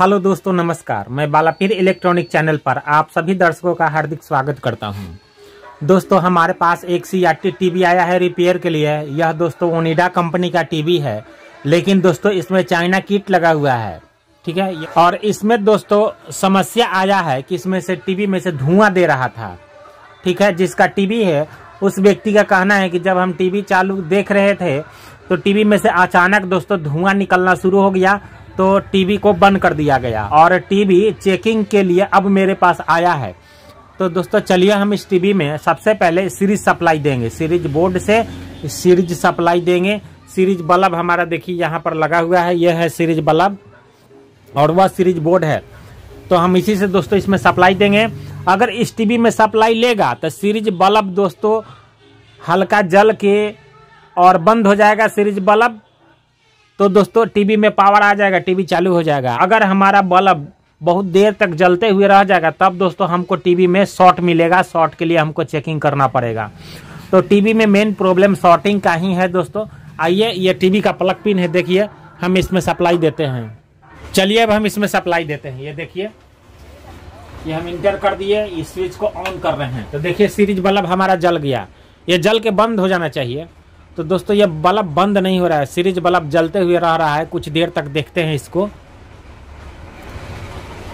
hello दोस्तों नमस्कार मैं बालापीर इलेक्ट्रॉनिक चैनल पर आप सभी दर्शकों का हार्दिक स्वागत करता हूं दोस्तों हमारे पास एक सी आर टीवी आया है रिपेयर के लिए यह दोस्तों ओनिडा कंपनी का टीवी है लेकिन दोस्तों इसमें चाइना किट लगा हुआ है ठीक है और इसमें दोस्तों समस्या आया है कि इसमें से टीवी में से धुआं दे रहा था ठीक है जिसका टीवी है उस व्यक्ति का कहना है कि जब हम टीवी चालू देख रहे थे तो टीवी में से अचानक दोस्तों धुआं निकलना शुरू हो गया तो टीवी को बंद कर दिया गया और टीवी चेकिंग के लिए अब मेरे पास आया है तो दोस्तों चलिए हम इस टीवी में सबसे पहले सीरीज सप्लाई देंगे सीरीज बोर्ड से सीरीज सप्लाई देंगे सीरीज बल्ब हमारा देखिए यहाँ पर लगा हुआ है यह है सीरीज बल्ब और वह सीरीज बोर्ड है तो हम इसी से दोस्तों इसमें सप्लाई देंगे अगर इस टीवी में सप्लाई लेगा तो सीरीज बल्ब दोस्तों हल्का जल के और बंद हो जाएगा सीरीज बल्ब तो दोस्तों टीवी में पावर आ जाएगा टीवी चालू हो जाएगा अगर हमारा बल्ब बहुत देर तक जलते हुए रह जाएगा तब दोस्तों हमको टीवी में शॉर्ट मिलेगा शॉर्ट के लिए हमको चेकिंग करना पड़ेगा तो टीवी में मेन प्रॉब्लम शॉर्टिंग का ही है दोस्तों आइए ये टीवी का प्लग पिन है देखिए हम इसमें सप्लाई देते हैं चलिए अब हम इसमें सप्लाई देते हैं ये देखिए ये हम इंटर कर दिए इस स्विच को ऑन कर रहे हैं तो देखिए सीरीज बल्ब हमारा जल गया ये जल के बंद हो जाना चाहिए तो दोस्तों ये बल्ब बंद नहीं हो रहा है सीरीज बल्ब जलते हुए रह रहा है कुछ देर तक देखते हैं इसको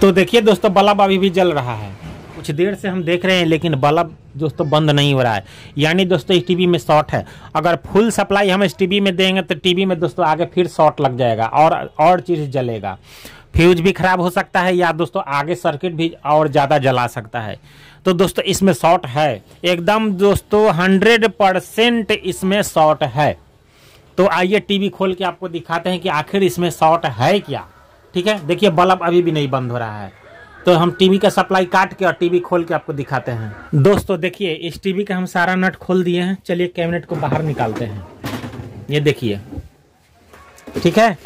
तो देखिए दोस्तों बल्ब अभी भी जल रहा है कुछ देर से हम देख रहे हैं लेकिन बल्ब दोस्तों बंद नहीं हो रहा है यानी दोस्तों इस टीवी में शॉर्ट है अगर फुल सप्लाई हम इस टीवी में देंगे तो टीवी में दोस्तों आगे फिर शॉर्ट लग जाएगा और और चीज़ जलेगा फ्यूज भी खराब हो सकता है या दोस्तों आगे सर्किट भी और ज़्यादा जला सकता है तो दोस्तों इसमें शॉर्ट है एकदम दोस्तों हंड्रेड परसेंट इसमें शॉर्ट है तो आइए टीवी खोल के आपको दिखाते हैं कि आखिर इसमें शॉर्ट है क्या ठीक है देखिए बल्ब अभी भी नहीं बंद हो रहा है तो हम टीवी का सप्लाई काट के और टीवी खोल के आपको दिखाते हैं दोस्तों देखिए इस टीवी का हम सारा नट खोल दिए हैं चलिए कैबिनेट को बाहर निकालते हैं ये देखिए ठीक है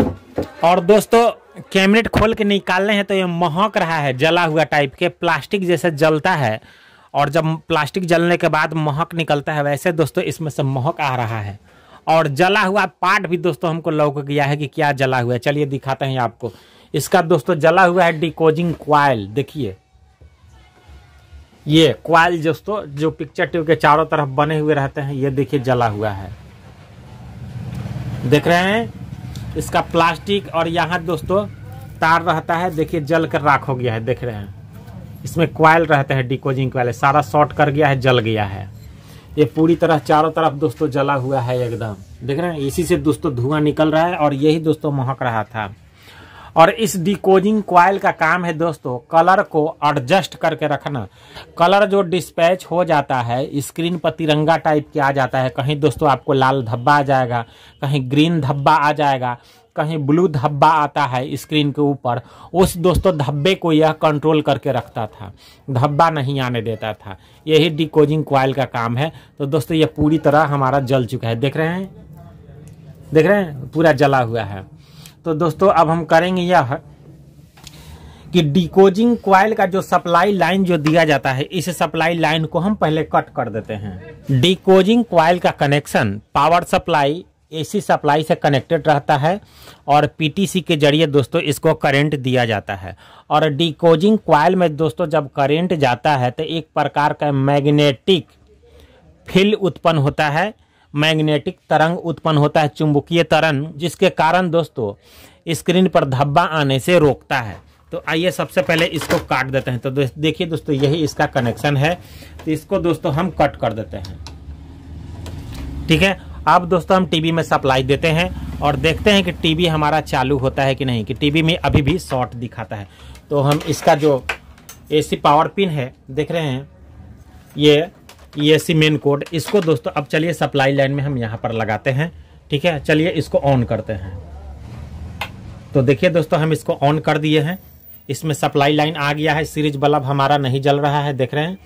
और दोस्तों कैमरेट खोल के निकालने हैं तो ये महक रहा है जला हुआ टाइप के प्लास्टिक जैसे जलता है और जब प्लास्टिक जलने के बाद महक निकलता है वैसे दोस्तों इसमें से महक आ रहा है और जला हुआ पार्ट भी दोस्तों हमको लौक गया है कि क्या जला हुआ है चलिए दिखाते हैं आपको इसका दोस्तों जला हुआ है डिकोजिंग क्वाइल देखिए ये क्वाइल दोस्तों जो पिक्चर ट्यूब के चारों तरफ बने हुए रहते हैं ये देखिए जला हुआ है देख रहे हैं इसका प्लास्टिक और यहाँ दोस्तों तार रहता है देखिए जल कर राख हो गया है देख रहे हैं इसमें क्वाइल रहते हैं डिकोजिंग क्वाइल सारा शॉर्ट कर गया है जल गया है ये पूरी तरह चारों तरफ दोस्तों जला हुआ है एकदम देख रहे हैं इसी से दोस्तों धुआं निकल रहा है और यही दोस्तों महक रहा था और इस डिकोजिंग क्वाइल का काम है दोस्तों कलर को एडजस्ट करके रखना कलर जो डिस्पैच हो जाता है स्क्रीन पर तिरंगा टाइप के आ जाता है कहीं दोस्तों आपको लाल धब्बा आ जाएगा कहीं ग्रीन धब्बा आ जाएगा कहीं ब्लू धब्बा आता है स्क्रीन के ऊपर उस दोस्तों धब्बे को यह कंट्रोल करके रखता था धब्बा नहीं आने देता था यही डिकोजिंग क्वाइल का काम है तो दोस्तों यह पूरी तरह हमारा जल चुका है देख रहे हैं देख रहे हैं पूरा जला हुआ है तो दोस्तों अब हम करेंगे यह कि डिकोजिंग क्वाइल का जो सप्लाई लाइन जो दिया जाता है इस सप्लाई लाइन को हम पहले कट कर देते हैं डिकोजिंग क्वाइल का connection power supply AC supply से कनेक्टेड रहता है और पीटीसी के जरिए दोस्तों इसको करंट दिया जाता है और डिकोजिंग क्वाइल में दोस्तों जब करंट जाता है तो एक प्रकार का मैग्नेटिक फील्ड उत्पन्न होता है मैग्नेटिक तरंग उत्पन्न होता है चुंबकीय तरंग जिसके कारण दोस्तों स्क्रीन पर धब्बा आने से रोकता है तो आइए सबसे पहले इसको काट देते हैं तो देखिए दोस्तों यही इसका कनेक्शन है तो इसको दोस्तों हम कट कर देते हैं ठीक है अब दोस्तों हम टीवी में सप्लाई देते हैं और देखते हैं कि टीवी हमारा चालू होता है कि नहीं कि टीवी में अभी भी शॉर्ट दिखाता है तो हम इसका जो एसी पावर पिन है देख रहे हैं ये सी मेन कोड इसको दोस्तों अब चलिए सप्लाई लाइन में हम यहाँ पर लगाते हैं ठीक है चलिए इसको ऑन करते हैं तो देखिए दोस्तों हम इसको ऑन कर दिए हैं इसमें सप्लाई लाइन आ गया है सीरीज बल्ब हमारा नहीं जल रहा है देख रहे हैं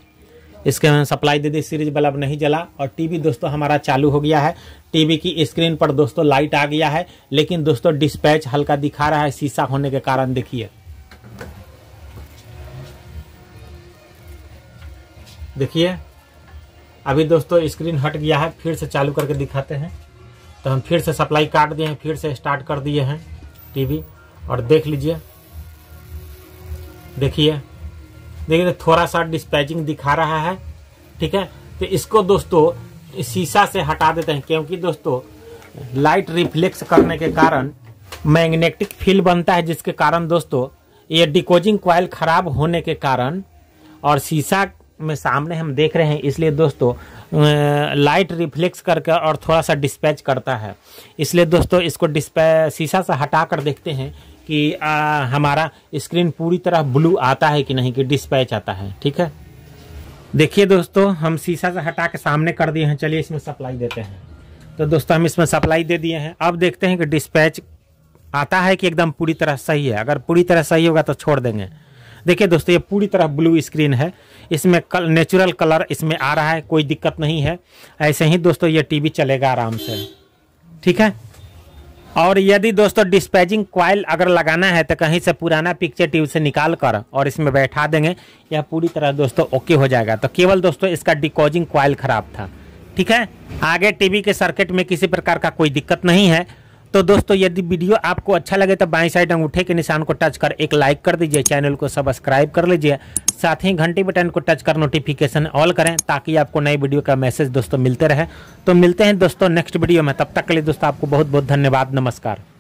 इसके हम सप्लाई दे दी सीरीज बल्ब नहीं जला और टीवी दोस्तों हमारा चालू हो गया है टीवी की स्क्रीन पर दोस्तों लाइट आ गया है लेकिन दोस्तों डिस्पैच हल्का दिखा रहा है शीशा होने के कारण देखिए देखिए अभी दोस्तों स्क्रीन हट गया है फिर से चालू करके दिखाते हैं तो हम फिर से सप्लाई काट दिए हैं फिर से स्टार्ट कर दिए हैं टीवी और देख लीजिए देखिए देखिए थोड़ा सा डिस्पैचिंग दिखा रहा है ठीक है तो इसको दोस्तों शीशा से हटा देते हैं क्योंकि दोस्तों लाइट रिफ्लेक्स करने के कारण मैग्नेटिक फील बनता है जिसके कारण दोस्तों ये डिकोजिंग क्वाइल खराब होने के कारण और शीशा में सामने हम देख रहे हैं इसलिए दोस्तों लाइट रिफ्लेक्स करके और थोड़ा सा डिस्पैच करता है इसलिए दोस्तों इसको डिस्पै शीशा से हटा कर देखते हैं कि आ, हमारा स्क्रीन पूरी तरह ब्लू आता है कि नहीं कि डिस्पैच आता है ठीक है देखिए दोस्तों हम शीशा से हटा के सामने कर दिए हैं चलिए इसमें सप्लाई देते हैं तो दोस्तों हम इसमें सप्लाई दे दिए हैं अब देखते हैं कि डिस्पैच आता है कि एकदम पूरी तरह सही है अगर पूरी तरह सही होगा तो छोड़ देंगे देखिए दोस्तों ये पूरी तरह ब्लू स्क्रीन है इसमें कल नेचुरल कलर इसमें आ रहा है कोई दिक्कत नहीं है ऐसे ही दोस्तों ये टीवी चलेगा आराम से ठीक है और यदि दोस्तों डिस्पैचिंग क्वाइल अगर लगाना है तो कहीं से पुराना पिक्चर ट्यूब से निकाल कर और इसमें बैठा देंगे यह पूरी तरह दोस्तों ओके हो जाएगा तो केवल दोस्तों इसका डिकोजिंग क्वाइल खराब था ठीक है आगे टीवी के सर्किट में किसी प्रकार का कोई दिक्कत नहीं है तो दोस्तों यदि वीडियो आपको अच्छा लगे तो बाएं साइड अंगूठे के निशान को टच कर एक लाइक कर दीजिए चैनल को सब्सक्राइब कर लीजिए साथ ही घंटी बटन को टच कर नोटिफिकेशन ऑल करें ताकि आपको नई वीडियो का मैसेज दोस्तों मिलते रहे तो मिलते हैं दोस्तों नेक्स्ट वीडियो में तब तक के लिए दोस्तों आपको बहुत बहुत धन्यवाद नमस्कार